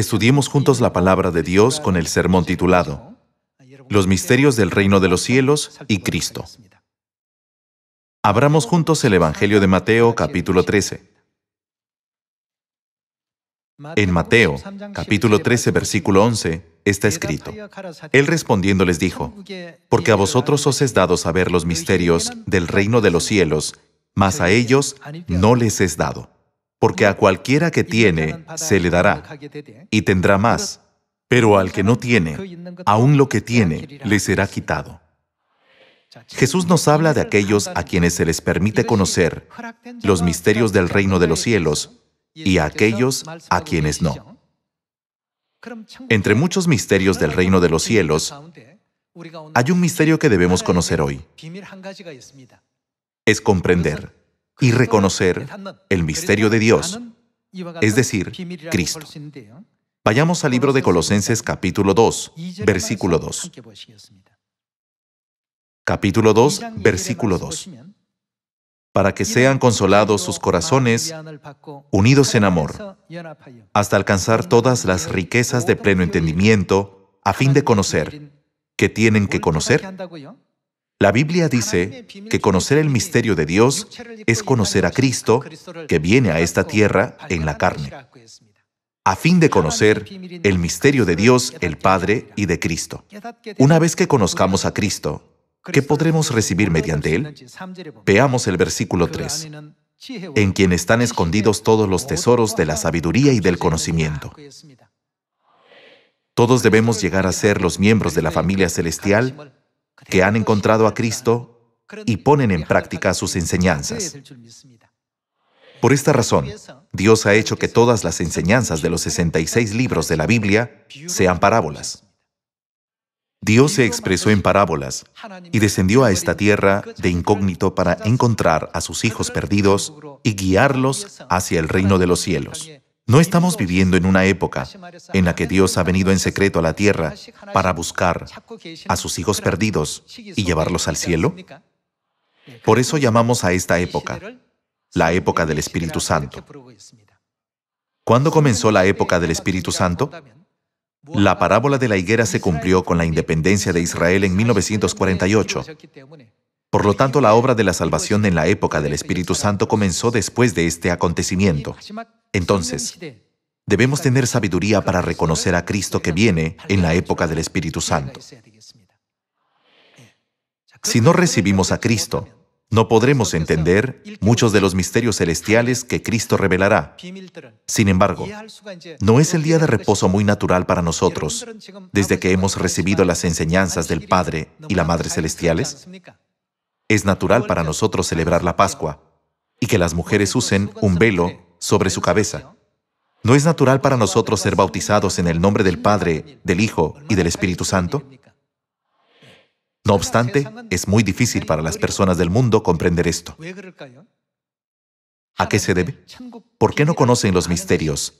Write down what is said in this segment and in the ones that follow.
Estudiemos juntos la palabra de Dios con el sermón titulado Los misterios del reino de los cielos y Cristo. Abramos juntos el Evangelio de Mateo capítulo 13. En Mateo capítulo 13 versículo 11 está escrito, Él respondiendo les dijo, Porque a vosotros os es dado saber los misterios del reino de los cielos, mas a ellos no les es dado porque a cualquiera que tiene se le dará y tendrá más, pero al que no tiene, aún lo que tiene le será quitado. Jesús nos habla de aquellos a quienes se les permite conocer los misterios del reino de los cielos y a aquellos a quienes no. Entre muchos misterios del reino de los cielos, hay un misterio que debemos conocer hoy. Es comprender y reconocer el misterio de Dios, es decir, Cristo. Vayamos al libro de Colosenses capítulo 2, versículo 2. Capítulo 2, versículo 2. Para que sean consolados sus corazones, unidos en amor, hasta alcanzar todas las riquezas de pleno entendimiento, a fin de conocer, que tienen que conocer, la Biblia dice que conocer el misterio de Dios es conocer a Cristo que viene a esta tierra en la carne, a fin de conocer el misterio de Dios el Padre y de Cristo. Una vez que conozcamos a Cristo, ¿qué podremos recibir mediante Él? Veamos el versículo 3 en quien están escondidos todos los tesoros de la sabiduría y del conocimiento. Todos debemos llegar a ser los miembros de la familia celestial que han encontrado a Cristo y ponen en práctica sus enseñanzas. Por esta razón, Dios ha hecho que todas las enseñanzas de los 66 libros de la Biblia sean parábolas. Dios se expresó en parábolas y descendió a esta tierra de incógnito para encontrar a sus hijos perdidos y guiarlos hacia el reino de los cielos. No estamos viviendo en una época en la que Dios ha venido en secreto a la tierra para buscar a sus hijos perdidos y llevarlos al cielo. Por eso llamamos a esta época la época del Espíritu Santo. ¿Cuándo comenzó la época del Espíritu Santo? La parábola de la higuera se cumplió con la independencia de Israel en 1948. Por lo tanto, la obra de la salvación en la época del Espíritu Santo comenzó después de este acontecimiento. Entonces, debemos tener sabiduría para reconocer a Cristo que viene en la época del Espíritu Santo. Si no recibimos a Cristo, no podremos entender muchos de los misterios celestiales que Cristo revelará. Sin embargo, no es el día de reposo muy natural para nosotros, desde que hemos recibido las enseñanzas del Padre y la Madre Celestiales. Es natural para nosotros celebrar la Pascua y que las mujeres usen un velo sobre su cabeza. ¿No es natural para nosotros ser bautizados en el nombre del Padre, del Hijo y del Espíritu Santo? No obstante, es muy difícil para las personas del mundo comprender esto. ¿A qué se debe? ¿Por qué no conocen los misterios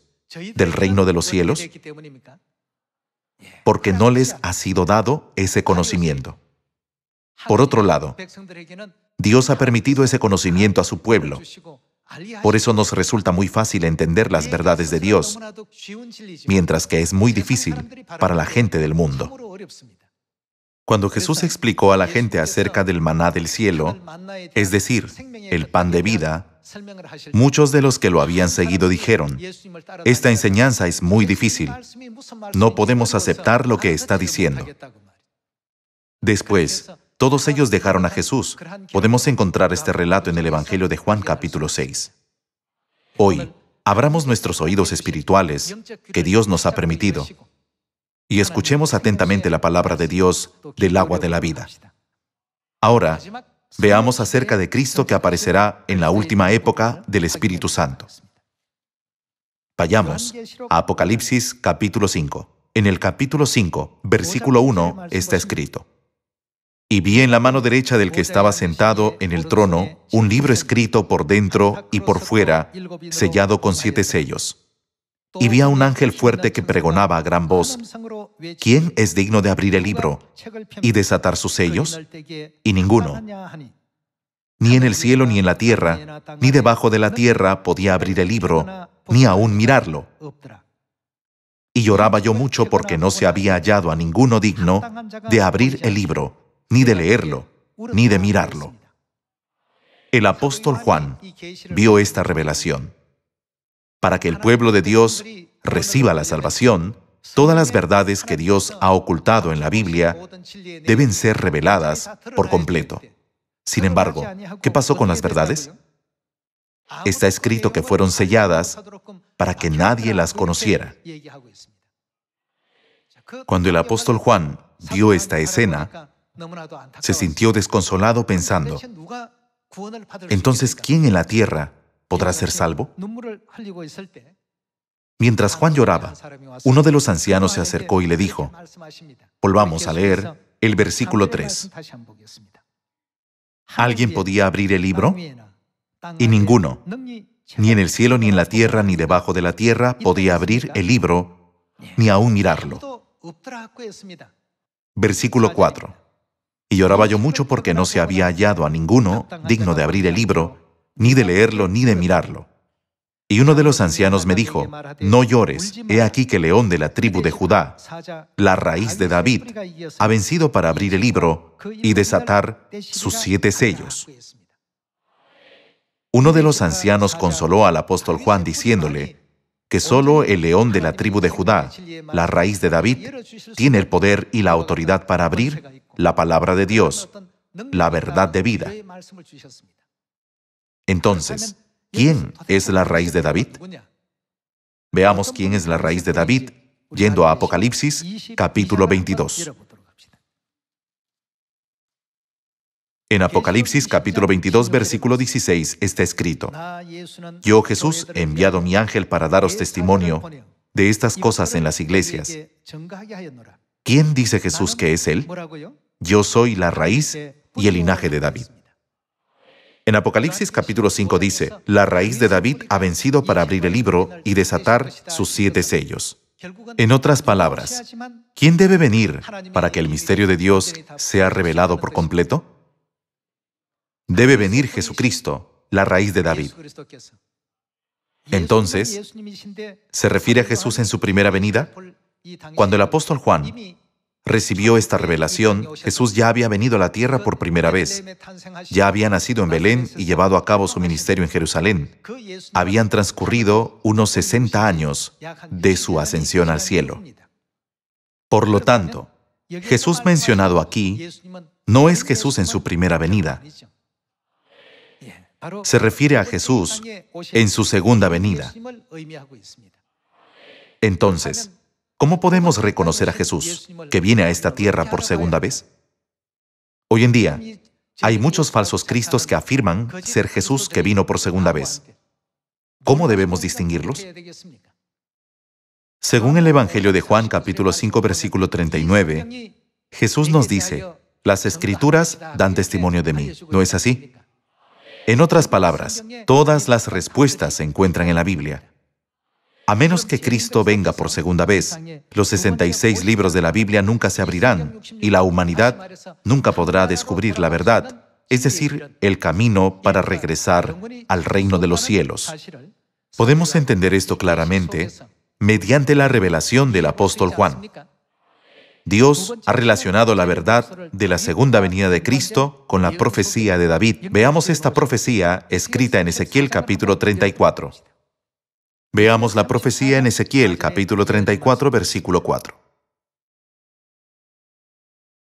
del reino de los cielos? Porque no les ha sido dado ese conocimiento. Por otro lado, Dios ha permitido ese conocimiento a su pueblo. Por eso nos resulta muy fácil entender las verdades de Dios, mientras que es muy difícil para la gente del mundo. Cuando Jesús explicó a la gente acerca del maná del cielo, es decir, el pan de vida, muchos de los que lo habían seguido dijeron, esta enseñanza es muy difícil, no podemos aceptar lo que está diciendo. Después, todos ellos dejaron a Jesús. Podemos encontrar este relato en el Evangelio de Juan capítulo 6. Hoy, abramos nuestros oídos espirituales que Dios nos ha permitido y escuchemos atentamente la palabra de Dios del agua de la vida. Ahora, veamos acerca de Cristo que aparecerá en la última época del Espíritu Santo. Vayamos a Apocalipsis capítulo 5. En el capítulo 5, versículo 1, está escrito, y vi en la mano derecha del que estaba sentado en el trono un libro escrito por dentro y por fuera, sellado con siete sellos. Y vi a un ángel fuerte que pregonaba a gran voz, ¿quién es digno de abrir el libro y desatar sus sellos? Y ninguno. Ni en el cielo ni en la tierra, ni debajo de la tierra podía abrir el libro, ni aún mirarlo. Y lloraba yo mucho porque no se había hallado a ninguno digno de abrir el libro ni de leerlo, ni de mirarlo. El apóstol Juan vio esta revelación. Para que el pueblo de Dios reciba la salvación, todas las verdades que Dios ha ocultado en la Biblia deben ser reveladas por completo. Sin embargo, ¿qué pasó con las verdades? Está escrito que fueron selladas para que nadie las conociera. Cuando el apóstol Juan vio esta escena, se sintió desconsolado pensando, entonces, ¿quién en la tierra podrá ser salvo? Mientras Juan lloraba, uno de los ancianos se acercó y le dijo, volvamos a leer el versículo 3. ¿Alguien podía abrir el libro? Y ninguno, ni en el cielo, ni en la tierra, ni debajo de la tierra, podía abrir el libro, ni aún mirarlo. Versículo 4 y lloraba yo mucho porque no se había hallado a ninguno digno de abrir el libro, ni de leerlo, ni de mirarlo. Y uno de los ancianos me dijo, No llores, he aquí que el León de la tribu de Judá, la raíz de David, ha vencido para abrir el libro y desatar sus siete sellos. Uno de los ancianos consoló al apóstol Juan diciéndole, que solo el león de la tribu de Judá, la raíz de David, tiene el poder y la autoridad para abrir la palabra de Dios, la verdad de vida. Entonces, ¿quién es la raíz de David? Veamos quién es la raíz de David, yendo a Apocalipsis capítulo 22. En Apocalipsis capítulo 22 versículo 16 está escrito, Yo Jesús he enviado mi ángel para daros testimonio de estas cosas en las iglesias. ¿Quién dice Jesús que es Él? Yo soy la raíz y el linaje de David. En Apocalipsis capítulo 5 dice, la raíz de David ha vencido para abrir el libro y desatar sus siete sellos. En otras palabras, ¿quién debe venir para que el misterio de Dios sea revelado por completo? Debe venir Jesucristo, la raíz de David. Entonces, ¿se refiere a Jesús en su primera venida? Cuando el apóstol Juan recibió esta revelación, Jesús ya había venido a la tierra por primera vez. Ya había nacido en Belén y llevado a cabo su ministerio en Jerusalén. Habían transcurrido unos 60 años de su ascensión al cielo. Por lo tanto, Jesús mencionado aquí no es Jesús en su primera venida. Se refiere a Jesús en su segunda venida. Entonces, ¿Cómo podemos reconocer a Jesús, que viene a esta tierra por segunda vez? Hoy en día, hay muchos falsos cristos que afirman ser Jesús que vino por segunda vez. ¿Cómo debemos distinguirlos? Según el Evangelio de Juan capítulo 5 versículo 39, Jesús nos dice, las escrituras dan testimonio de mí, ¿no es así? En otras palabras, todas las respuestas se encuentran en la Biblia. A menos que Cristo venga por segunda vez, los 66 libros de la Biblia nunca se abrirán y la humanidad nunca podrá descubrir la verdad, es decir, el camino para regresar al reino de los cielos. Podemos entender esto claramente mediante la revelación del apóstol Juan. Dios ha relacionado la verdad de la segunda venida de Cristo con la profecía de David. Veamos esta profecía escrita en Ezequiel capítulo 34. Veamos la profecía en Ezequiel capítulo 34 versículo 4.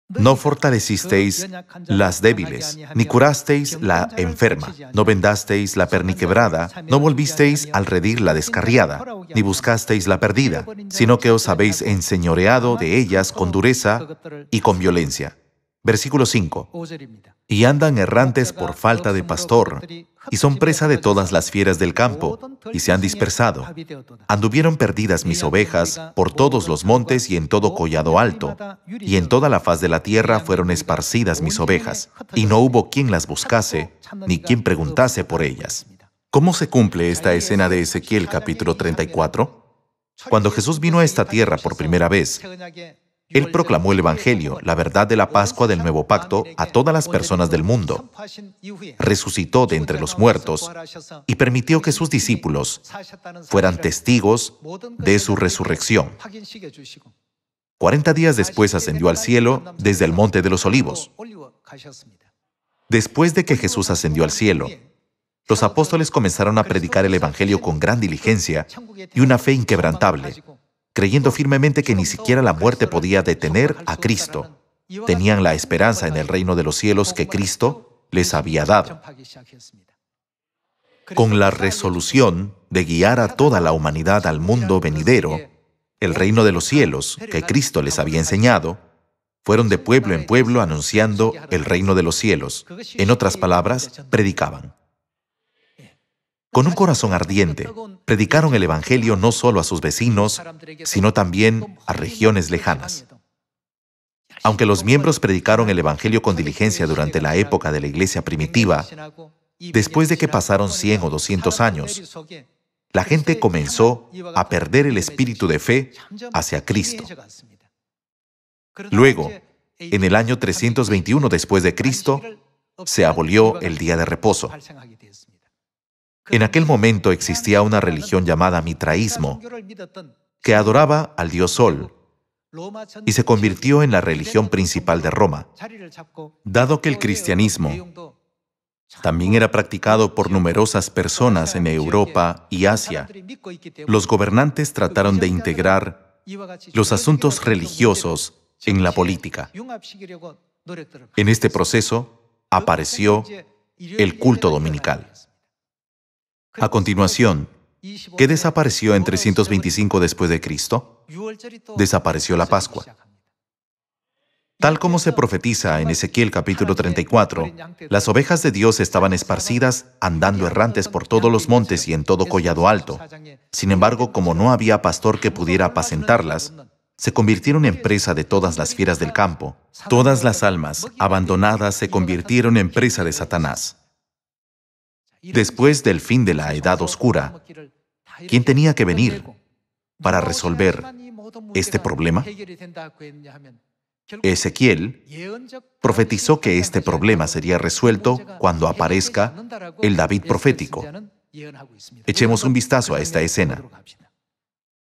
No fortalecisteis las débiles, ni curasteis la enferma, no vendasteis la perniquebrada, no volvisteis al redir la descarriada, ni buscasteis la perdida, sino que os habéis enseñoreado de ellas con dureza y con violencia. Versículo 5. Y andan errantes por falta de pastor, y son presa de todas las fieras del campo, y se han dispersado. Anduvieron perdidas mis ovejas por todos los montes y en todo collado alto, y en toda la faz de la tierra fueron esparcidas mis ovejas, y no hubo quien las buscase, ni quien preguntase por ellas. ¿Cómo se cumple esta escena de Ezequiel capítulo 34? Cuando Jesús vino a esta tierra por primera vez, él proclamó el Evangelio, la verdad de la Pascua del Nuevo Pacto, a todas las personas del mundo. Resucitó de entre los muertos y permitió que sus discípulos fueran testigos de su resurrección. Cuarenta días después ascendió al cielo desde el Monte de los Olivos. Después de que Jesús ascendió al cielo, los apóstoles comenzaron a predicar el Evangelio con gran diligencia y una fe inquebrantable creyendo firmemente que ni siquiera la muerte podía detener a Cristo. Tenían la esperanza en el reino de los cielos que Cristo les había dado. Con la resolución de guiar a toda la humanidad al mundo venidero, el reino de los cielos que Cristo les había enseñado, fueron de pueblo en pueblo anunciando el reino de los cielos. En otras palabras, predicaban. Con un corazón ardiente, predicaron el Evangelio no solo a sus vecinos, sino también a regiones lejanas. Aunque los miembros predicaron el Evangelio con diligencia durante la época de la iglesia primitiva, después de que pasaron 100 o 200 años, la gente comenzó a perder el espíritu de fe hacia Cristo. Luego, en el año 321 después de Cristo, se abolió el día de reposo. En aquel momento existía una religión llamada mitraísmo, que adoraba al dios Sol, y se convirtió en la religión principal de Roma. Dado que el cristianismo también era practicado por numerosas personas en Europa y Asia, los gobernantes trataron de integrar los asuntos religiosos en la política. En este proceso apareció el culto dominical. A continuación, ¿qué desapareció en 325 después de Cristo? Desapareció la Pascua. Tal como se profetiza en Ezequiel capítulo 34, las ovejas de Dios estaban esparcidas, andando errantes por todos los montes y en todo collado alto. Sin embargo, como no había pastor que pudiera apacentarlas, se convirtieron en presa de todas las fieras del campo. Todas las almas abandonadas se convirtieron en presa de Satanás. Después del fin de la Edad Oscura, ¿quién tenía que venir para resolver este problema? Ezequiel profetizó que este problema sería resuelto cuando aparezca el David profético. Echemos un vistazo a esta escena.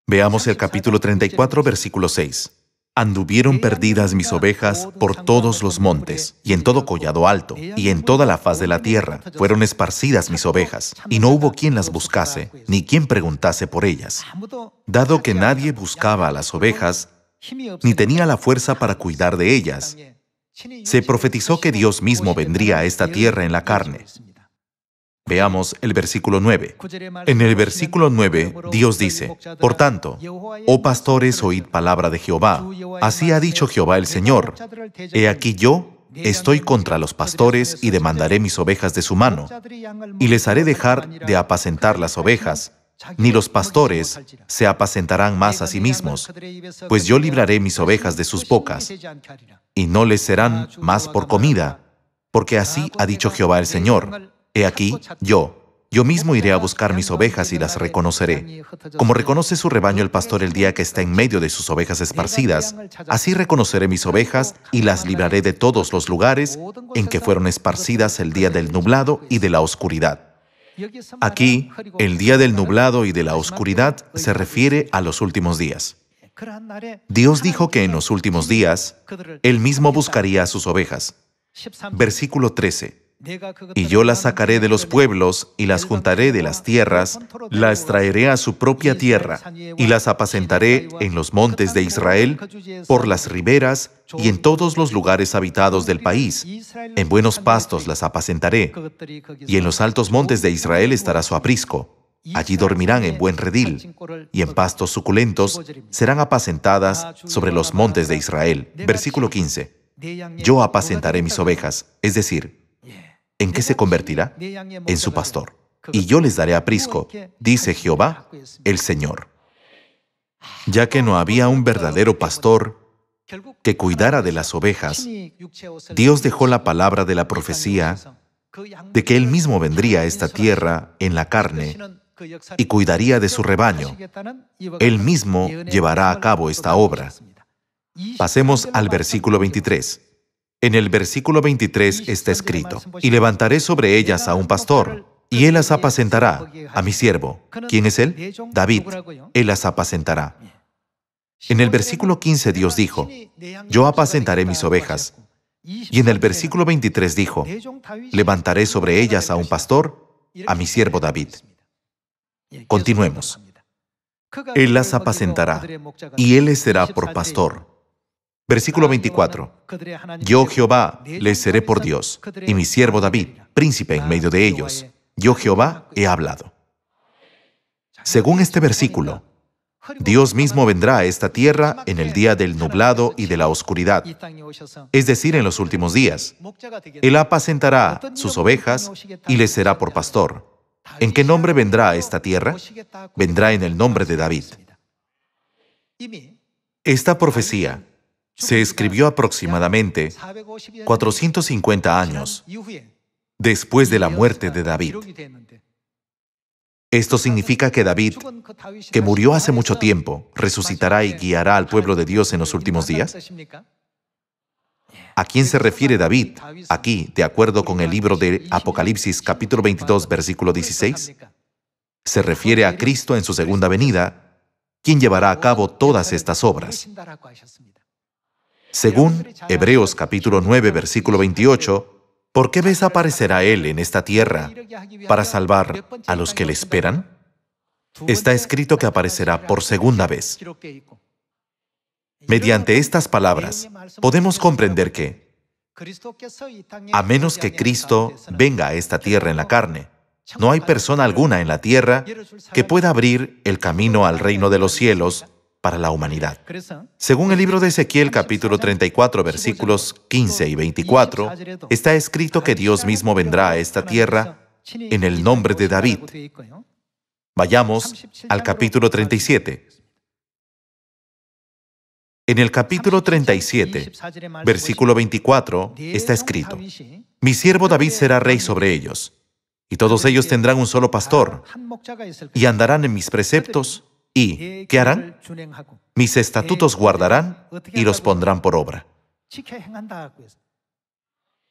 Veamos el capítulo 34, versículo 6. Anduvieron perdidas mis ovejas por todos los montes, y en todo collado alto, y en toda la faz de la tierra, fueron esparcidas mis ovejas, y no hubo quien las buscase, pues. ni quien preguntase por ellas. Dado que nadie buscaba a las ovejas, ni tenía la fuerza para cuidar de ellas, se profetizó que Dios mismo vendría a esta tierra en la carne, Veamos el versículo 9. En el versículo 9, Dios dice, Por tanto, oh pastores, oíd palabra de Jehová. Así ha dicho Jehová el Señor. He aquí yo estoy contra los pastores y demandaré mis ovejas de su mano, y les haré dejar de apacentar las ovejas, ni los pastores se apacentarán más a sí mismos, pues yo libraré mis ovejas de sus bocas, y no les serán más por comida, porque así ha dicho Jehová el Señor. He aquí, yo, yo mismo iré a buscar mis ovejas y las reconoceré. Como reconoce su rebaño el pastor el día que está en medio de sus ovejas esparcidas, así reconoceré mis ovejas y las libraré de todos los lugares en que fueron esparcidas el día del nublado y de la oscuridad. Aquí, el día del nublado y de la oscuridad se refiere a los últimos días. Dios dijo que en los últimos días, Él mismo buscaría a sus ovejas. Versículo 13. Y yo las sacaré de los pueblos y las juntaré de las tierras, las traeré a su propia tierra y las apacentaré en los montes de Israel, por las riberas y en todos los lugares habitados del país. En buenos pastos las apacentaré y en los altos montes de Israel estará su aprisco. Allí dormirán en buen redil, y en pastos suculentos serán apacentadas sobre los montes de Israel. Versículo 15. Yo apacentaré mis ovejas, es decir, ¿en qué se convertirá? En su pastor. Y yo les daré aprisco, dice Jehová, el Señor. Ya que no había un verdadero pastor que cuidara de las ovejas, Dios dejó la palabra de la profecía de que Él mismo vendría a esta tierra en la carne y cuidaría de su rebaño. Él mismo llevará a cabo esta obra. Pasemos al versículo 23. En el versículo 23 está escrito, y levantaré sobre ellas a un pastor, y él las apacentará, a mi siervo. ¿Quién es él? David. Él las apacentará. En el versículo 15 Dios dijo, yo apacentaré mis ovejas. Y en el versículo 23 dijo, levantaré sobre ellas a un pastor, a mi siervo David. Continuemos. Él las apacentará, y él les será por pastor. Versículo 24. Yo Jehová les seré por Dios, y mi siervo David, príncipe en medio de ellos. Yo Jehová he hablado. Según este versículo, Dios mismo vendrá a esta tierra en el día del nublado y de la oscuridad, es decir, en los últimos días. Él apacentará sus ovejas y les será por pastor. ¿En qué nombre vendrá a esta tierra? Vendrá en el nombre de David. Esta profecía se escribió aproximadamente 450 años después de la muerte de David. Esto significa que David, que murió hace mucho tiempo, resucitará y guiará al pueblo de Dios en los últimos días. ¿A quién se refiere David aquí, de acuerdo con el libro de Apocalipsis capítulo 22, versículo 16? Se refiere a Cristo en su segunda venida, quien llevará a cabo todas estas obras. Según Hebreos capítulo 9, versículo 28, ¿por qué vez aparecerá Él en esta tierra para salvar a los que le esperan? Está escrito que aparecerá por segunda vez. Mediante estas palabras, podemos comprender que, a menos que Cristo venga a esta tierra en la carne, no hay persona alguna en la tierra que pueda abrir el camino al reino de los cielos para la humanidad. Según el libro de Ezequiel capítulo 34 versículos 15 y 24, está escrito que Dios mismo vendrá a esta tierra en el nombre de David. Vayamos al capítulo 37. En el capítulo 37, versículo 24, está escrito, Mi siervo David será rey sobre ellos, y todos ellos tendrán un solo pastor, y andarán en mis preceptos, ¿Y qué harán? Mis estatutos guardarán y los pondrán por obra.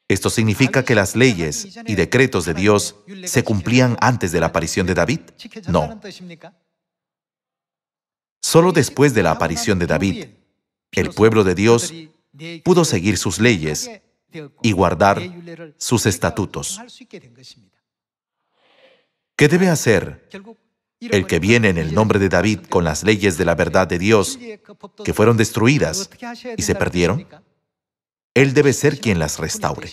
Esto significa que las leyes y decretos de Dios se cumplían antes de la aparición de David? No. Solo después de la aparición de David, el pueblo de Dios pudo seguir sus leyes y guardar sus estatutos. ¿Qué debe hacer el que viene en el nombre de David con las leyes de la verdad de Dios, que fueron destruidas y se perdieron? Él debe ser quien las restaure.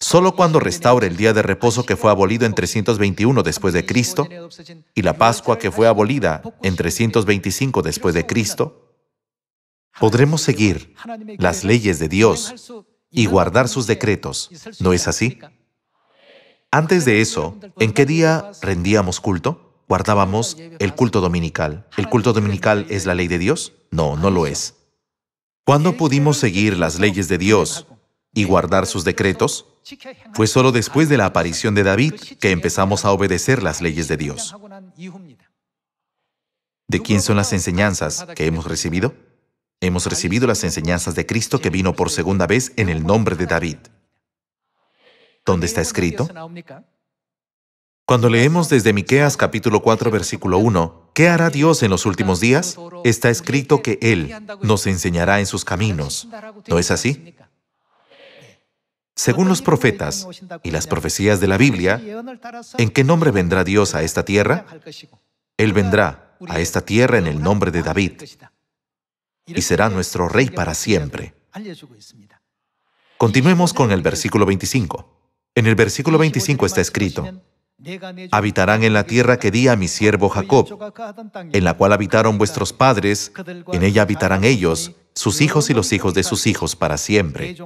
Solo cuando restaure el día de reposo que fue abolido en 321 después de Cristo y la Pascua que fue abolida en 325 después de Cristo, podremos seguir las leyes de Dios y guardar sus decretos. ¿No es así? Antes de eso, ¿en qué día rendíamos culto? Guardábamos el culto dominical. ¿El culto dominical es la ley de Dios? No, no lo es. ¿Cuándo pudimos seguir las leyes de Dios y guardar sus decretos? Fue solo después de la aparición de David que empezamos a obedecer las leyes de Dios. ¿De quién son las enseñanzas que hemos recibido? Hemos recibido las enseñanzas de Cristo que vino por segunda vez en el nombre de David. ¿Dónde está escrito? Cuando leemos desde Miqueas capítulo 4 versículo 1, ¿qué hará Dios en los últimos días? Está escrito que Él nos enseñará en sus caminos. ¿No es así? Según los profetas y las profecías de la Biblia, ¿en qué nombre vendrá Dios a esta tierra? Él vendrá a esta tierra en el nombre de David y será nuestro rey para siempre. Continuemos con el versículo 25. En el versículo 25 está escrito, Habitarán en la tierra que di a mi siervo Jacob, en la cual habitaron vuestros padres, en ella habitarán ellos, sus hijos y los hijos de sus hijos para siempre.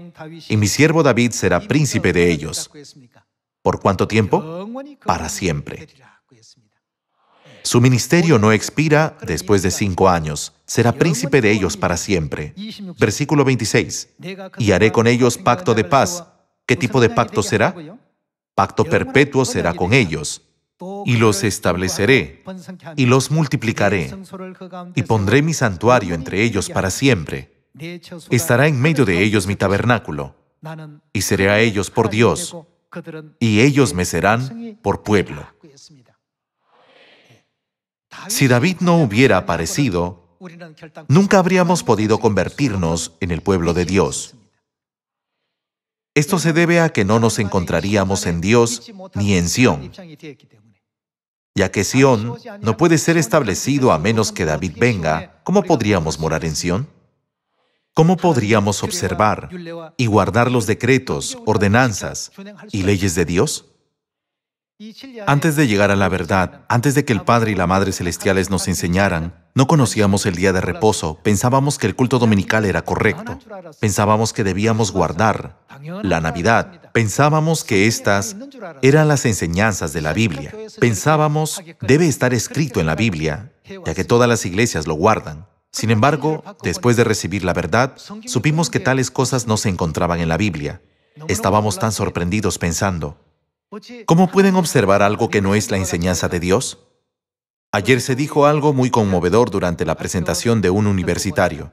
Y mi siervo David será príncipe de ellos. ¿Por cuánto tiempo? Para siempre. Su ministerio no expira después de cinco años. Será príncipe de ellos para siempre. Versículo 26. Y haré con ellos pacto de paz ¿Qué tipo de pacto será? Pacto perpetuo será con ellos. Y los estableceré, y los multiplicaré, y pondré mi santuario entre ellos para siempre. Estará en medio de ellos mi tabernáculo, y seré a ellos por Dios, y ellos me serán por pueblo. Si David no hubiera aparecido, nunca habríamos podido convertirnos en el pueblo de Dios. Esto se debe a que no nos encontraríamos en Dios ni en Sión, ya que Sión no puede ser establecido a menos que David venga. ¿Cómo podríamos morar en Sión? ¿Cómo podríamos observar y guardar los decretos, ordenanzas y leyes de Dios? Antes de llegar a la verdad, antes de que el Padre y la Madre Celestiales nos enseñaran, no conocíamos el día de reposo, pensábamos que el culto dominical era correcto, pensábamos que debíamos guardar la Navidad, pensábamos que estas eran las enseñanzas de la Biblia, pensábamos debe estar escrito en la Biblia, ya que todas las iglesias lo guardan. Sin embargo, después de recibir la verdad, supimos que tales cosas no se encontraban en la Biblia. Estábamos tan sorprendidos pensando, ¿Cómo pueden observar algo que no es la enseñanza de Dios? Ayer se dijo algo muy conmovedor durante la presentación de un universitario.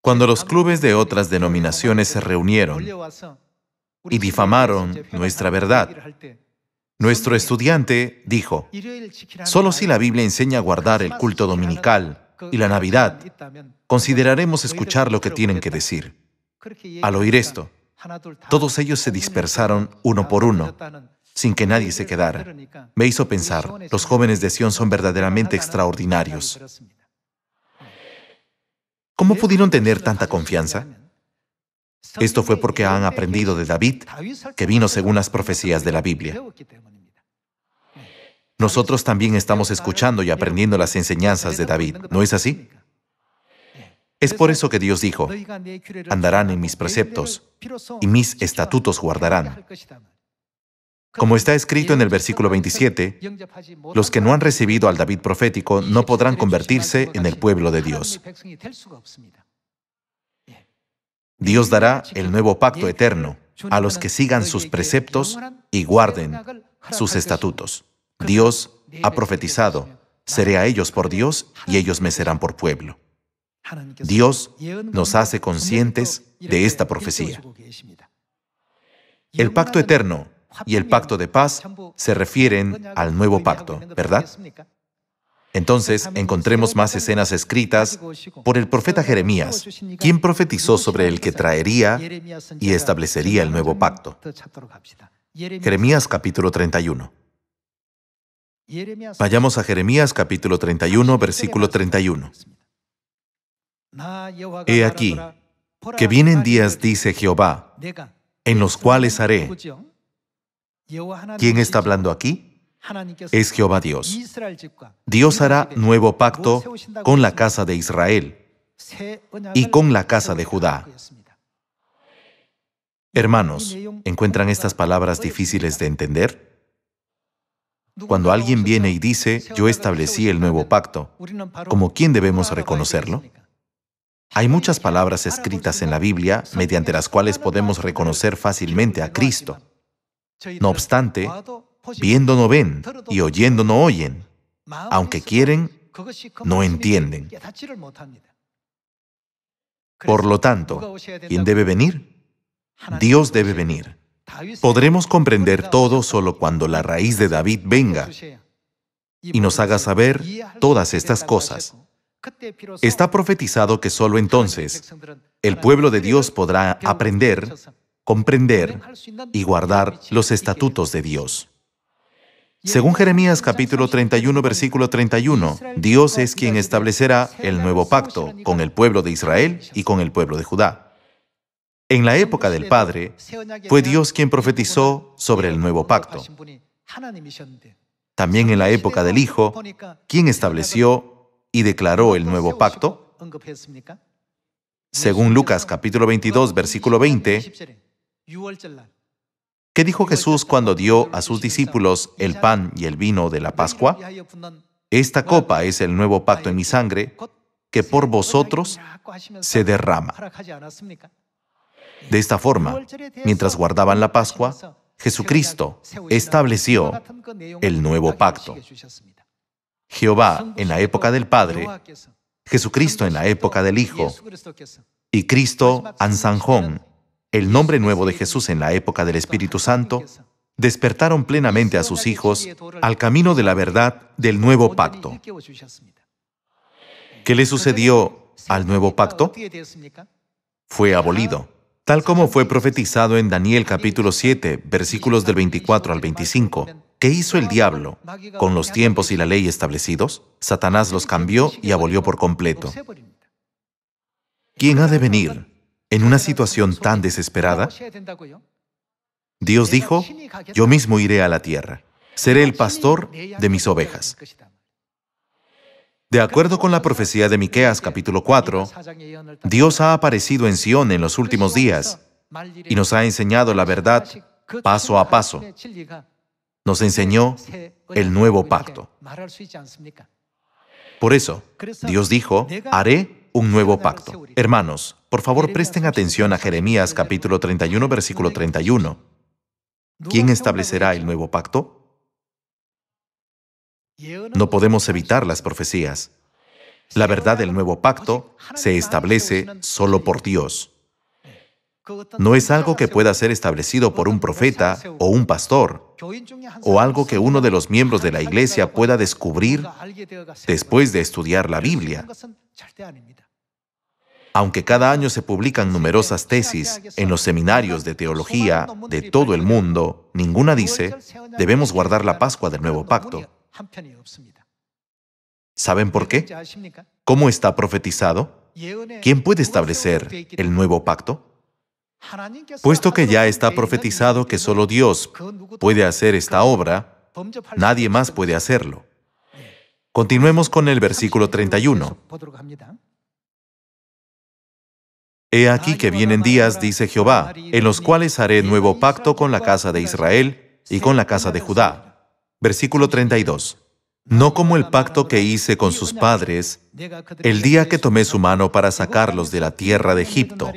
Cuando los clubes de otras denominaciones se reunieron y difamaron nuestra verdad, nuestro estudiante dijo, solo si la Biblia enseña a guardar el culto dominical y la Navidad, consideraremos escuchar lo que tienen que decir. Al oír esto, todos ellos se dispersaron uno por uno, sin que nadie se quedara. Me hizo pensar, los jóvenes de Sion son verdaderamente extraordinarios. ¿Cómo pudieron tener tanta confianza? Esto fue porque han aprendido de David, que vino según las profecías de la Biblia. Nosotros también estamos escuchando y aprendiendo las enseñanzas de David, ¿no es así? Es por eso que Dios dijo, andarán en mis preceptos y mis estatutos guardarán. Como está escrito en el versículo 27, los que no han recibido al David profético no podrán convertirse en el pueblo de Dios. Dios dará el nuevo pacto eterno a los que sigan sus preceptos y guarden sus estatutos. Dios ha profetizado, seré a ellos por Dios y ellos me serán por pueblo. Dios nos hace conscientes de esta profecía. El pacto eterno y el pacto de paz se refieren al nuevo pacto, ¿verdad? Entonces encontremos más escenas escritas por el profeta Jeremías, quien profetizó sobre el que traería y establecería el nuevo pacto. Jeremías capítulo 31. Vayamos a Jeremías capítulo 31, versículo 31. He aquí, que vienen días, dice Jehová, en los cuales haré. ¿Quién está hablando aquí? Es Jehová Dios. Dios hará nuevo pacto con la casa de Israel y con la casa de Judá. Hermanos, ¿encuentran estas palabras difíciles de entender? Cuando alguien viene y dice, yo establecí el nuevo pacto, ¿como quién debemos reconocerlo? Hay muchas palabras escritas en la Biblia mediante las cuales podemos reconocer fácilmente a Cristo. No obstante, viendo no ven y oyendo no oyen. Aunque quieren, no entienden. Por lo tanto, ¿quién debe venir? Dios debe venir. Podremos comprender todo solo cuando la raíz de David venga y nos haga saber todas estas cosas. Está profetizado que solo entonces el pueblo de Dios podrá aprender, comprender y guardar los estatutos de Dios. Según Jeremías capítulo 31 versículo 31, Dios es quien establecerá el nuevo pacto con el pueblo de Israel y con el pueblo de Judá. En la época del Padre, fue Dios quien profetizó sobre el nuevo pacto. También en la época del Hijo, quien estableció y declaró el nuevo pacto? Según Lucas capítulo 22, versículo 20, ¿qué dijo Jesús cuando dio a sus discípulos el pan y el vino de la Pascua? Esta copa es el nuevo pacto en mi sangre que por vosotros se derrama. De esta forma, mientras guardaban la Pascua, Jesucristo estableció el nuevo pacto. Jehová en la época del Padre, Jesucristo en la época del Hijo y Cristo Ansanjón, el nombre nuevo de Jesús en la época del Espíritu Santo, despertaron plenamente a sus hijos al camino de la verdad del nuevo pacto. ¿Qué le sucedió al nuevo pacto? Fue abolido, tal como fue profetizado en Daniel capítulo 7, versículos del 24 al 25 ¿Qué hizo el diablo con los tiempos y la ley establecidos? Satanás los cambió y abolió por completo. ¿Quién ha de venir en una situación tan desesperada? Dios dijo, yo mismo iré a la tierra, seré el pastor de mis ovejas. De acuerdo con la profecía de Miqueas capítulo 4, Dios ha aparecido en Sión en los últimos días y nos ha enseñado la verdad paso a paso nos enseñó el nuevo pacto. Por eso, Dios dijo, haré un nuevo pacto. Hermanos, por favor presten atención a Jeremías capítulo 31, versículo 31. ¿Quién establecerá el nuevo pacto? No podemos evitar las profecías. La verdad del nuevo pacto se establece solo por Dios. No es algo que pueda ser establecido por un profeta o un pastor o algo que uno de los miembros de la iglesia pueda descubrir después de estudiar la Biblia. Aunque cada año se publican numerosas tesis en los seminarios de teología de todo el mundo, ninguna dice, debemos guardar la Pascua del nuevo pacto. ¿Saben por qué? ¿Cómo está profetizado? ¿Quién puede establecer el nuevo pacto? Puesto que ya está profetizado que solo Dios puede hacer esta obra, nadie más puede hacerlo. Continuemos con el versículo 31. He aquí que vienen días, dice Jehová, en los cuales haré nuevo pacto con la casa de Israel y con la casa de Judá. Versículo 32. No como el pacto que hice con sus padres el día que tomé su mano para sacarlos de la tierra de Egipto,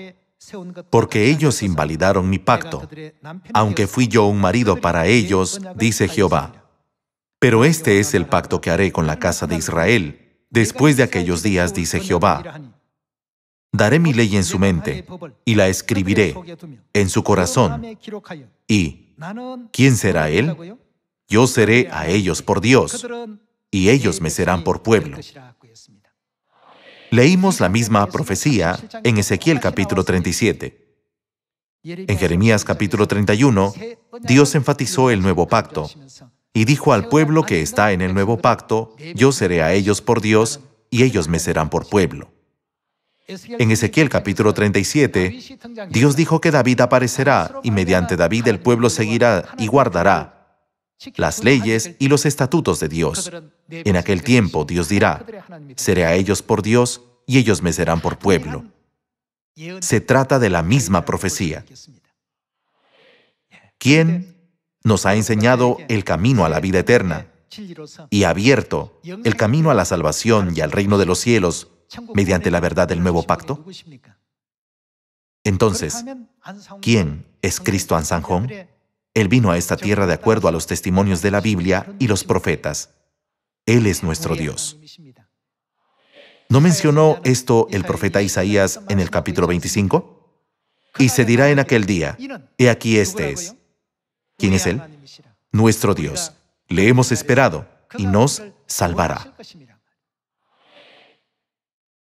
porque ellos invalidaron mi pacto, aunque fui yo un marido para ellos, dice Jehová. Pero este es el pacto que haré con la casa de Israel, después de aquellos días, dice Jehová. Daré mi ley en su mente, y la escribiré en su corazón. Y, ¿quién será él? Yo seré a ellos por Dios, y ellos me serán por pueblo. Leímos la misma profecía en Ezequiel capítulo 37. En Jeremías capítulo 31, Dios enfatizó el nuevo pacto y dijo al pueblo que está en el nuevo pacto, yo seré a ellos por Dios y ellos me serán por pueblo. En Ezequiel capítulo 37, Dios dijo que David aparecerá y mediante David el pueblo seguirá y guardará las leyes y los estatutos de Dios. En aquel tiempo Dios dirá, seré a ellos por Dios y ellos me serán por pueblo. Se trata de la misma profecía. ¿Quién nos ha enseñado el camino a la vida eterna y abierto el camino a la salvación y al reino de los cielos mediante la verdad del nuevo pacto? Entonces, ¿quién es Cristo Ansanjón? Él vino a esta tierra de acuerdo a los testimonios de la Biblia y los profetas. Él es nuestro Dios. ¿No mencionó esto el profeta Isaías en el capítulo 25? Y se dirá en aquel día, he aquí este es. ¿Quién es Él? Nuestro Dios. Le hemos esperado y nos salvará.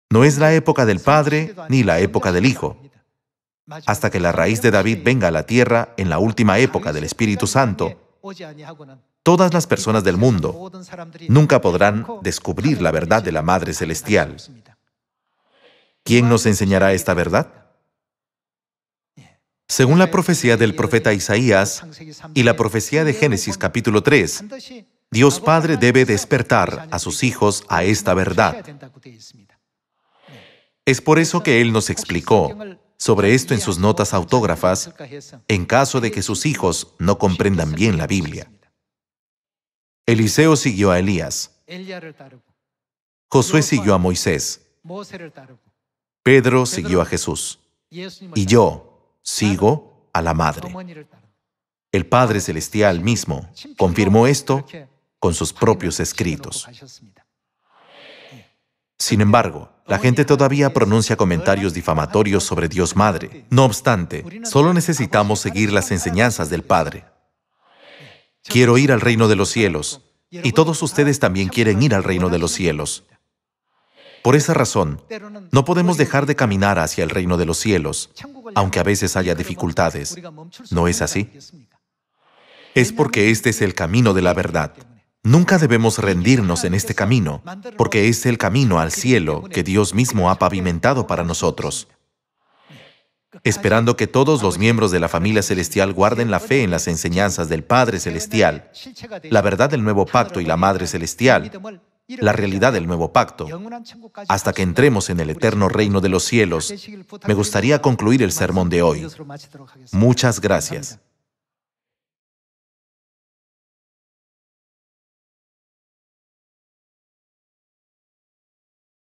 No es la época del Padre ni la época del Hijo, hasta que la raíz de David venga a la tierra en la última época del Espíritu Santo, todas las personas del mundo nunca podrán descubrir la verdad de la Madre Celestial. ¿Quién nos enseñará esta verdad? Según la profecía del profeta Isaías y la profecía de Génesis capítulo 3, Dios Padre debe despertar a sus hijos a esta verdad. Es por eso que Él nos explicó sobre esto en sus notas autógrafas en caso de que sus hijos no comprendan bien la Biblia. Eliseo siguió a Elías. Josué siguió a Moisés. Pedro siguió a Jesús. Y yo sigo a la Madre. El Padre Celestial mismo confirmó esto con sus propios escritos. Sin embargo, la gente todavía pronuncia comentarios difamatorios sobre Dios Madre. No obstante, solo necesitamos seguir las enseñanzas del Padre. Quiero ir al reino de los cielos, y todos ustedes también quieren ir al reino de los cielos. Por esa razón, no podemos dejar de caminar hacia el reino de los cielos, aunque a veces haya dificultades. ¿No es así? Es porque este es el camino de la verdad. Nunca debemos rendirnos en este camino, porque es el camino al cielo que Dios mismo ha pavimentado para nosotros esperando que todos los miembros de la familia celestial guarden la fe en las enseñanzas del Padre Celestial, la verdad del nuevo pacto y la Madre Celestial, la realidad del nuevo pacto, hasta que entremos en el eterno reino de los cielos. Me gustaría concluir el sermón de hoy. Muchas gracias.